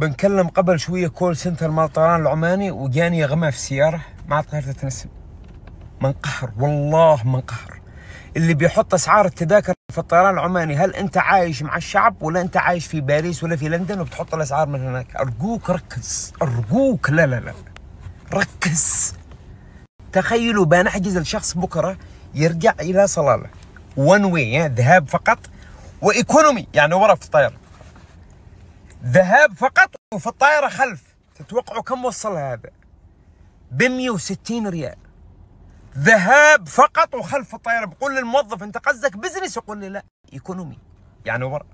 بنكلم قبل شويه كول سنتر مال طيران العماني وجاني غمى في السياره ما عاد قدرت اتنسم منقهر والله منقهر اللي بيحط اسعار التذاكر في الطيران العماني هل انت عايش مع الشعب ولا انت عايش في باريس ولا في لندن وبتحط الاسعار من هناك ارجوك ركز ارجوك لا لا لا ركز تخيلوا بنحجز الشخص بكره يرجع الى صلاله وان واي يعني ذهاب فقط وايكونومي يعني ورا في الطياره ذهاب فقط وفي الطائرة خلف تتوقعوا كم وصل هذا ب 160 ريال ذهاب فقط وخلف الطائرة بقول للموظف أنت قصدك بزنس يقول لي لا ايكونومي يعني ورق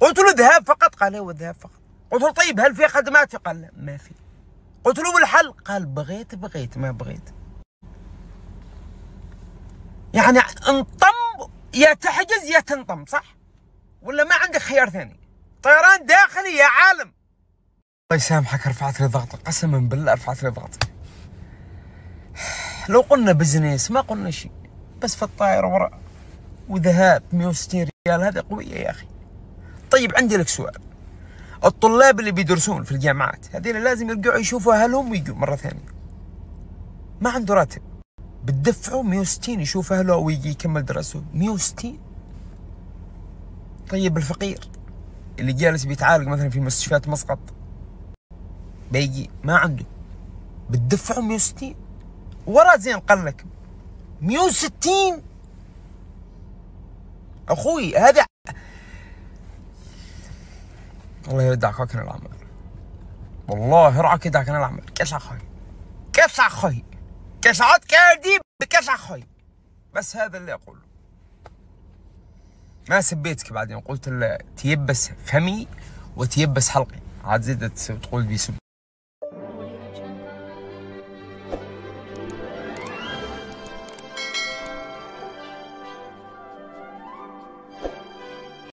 قلت له ذهاب فقط قال ايوه ذهاب فقط قلت له طيب هل في خدمات قال لا ما في قلت له بالحل قال بغيت بغيت ما بغيت يعني انطم يا تحجز يا تنطم صح ولا ما عندك خيار ثاني طيران داخلي يا عالم الله يسامحك رفعت لي ضغطك قسما بالله رفعت لي ضغطك لو قلنا بزنس ما قلنا شيء بس في الطائرة وراء وذهاب 160 ريال هذه قوية يا أخي طيب عندي لك سؤال الطلاب اللي بيدرسون في الجامعات هذين لازم يرجعوا يشوفوا أهلهم ويجوا مرة ثانية ما عنده راتب بتدفعوا 160 يشوف أهله ويجي يكمل دراسه 160 طيب الفقير اللي جالس بيتعالج مثلا في مستشفيات مسقط بيجي ما عنده بتدفعه 160 ورا زين قال لك 160 اخوي هذا الله يرد كاكنا العمل والله يرعك يدعك انا العمل كاش اخوي كاش اخوي كاش عاد كادي بكاش اخوي بس هذا اللي اقوله ما سبيتك بعدين قلت له تيبس فمي وتيبس حلقي عاد زدت وتقول بيسب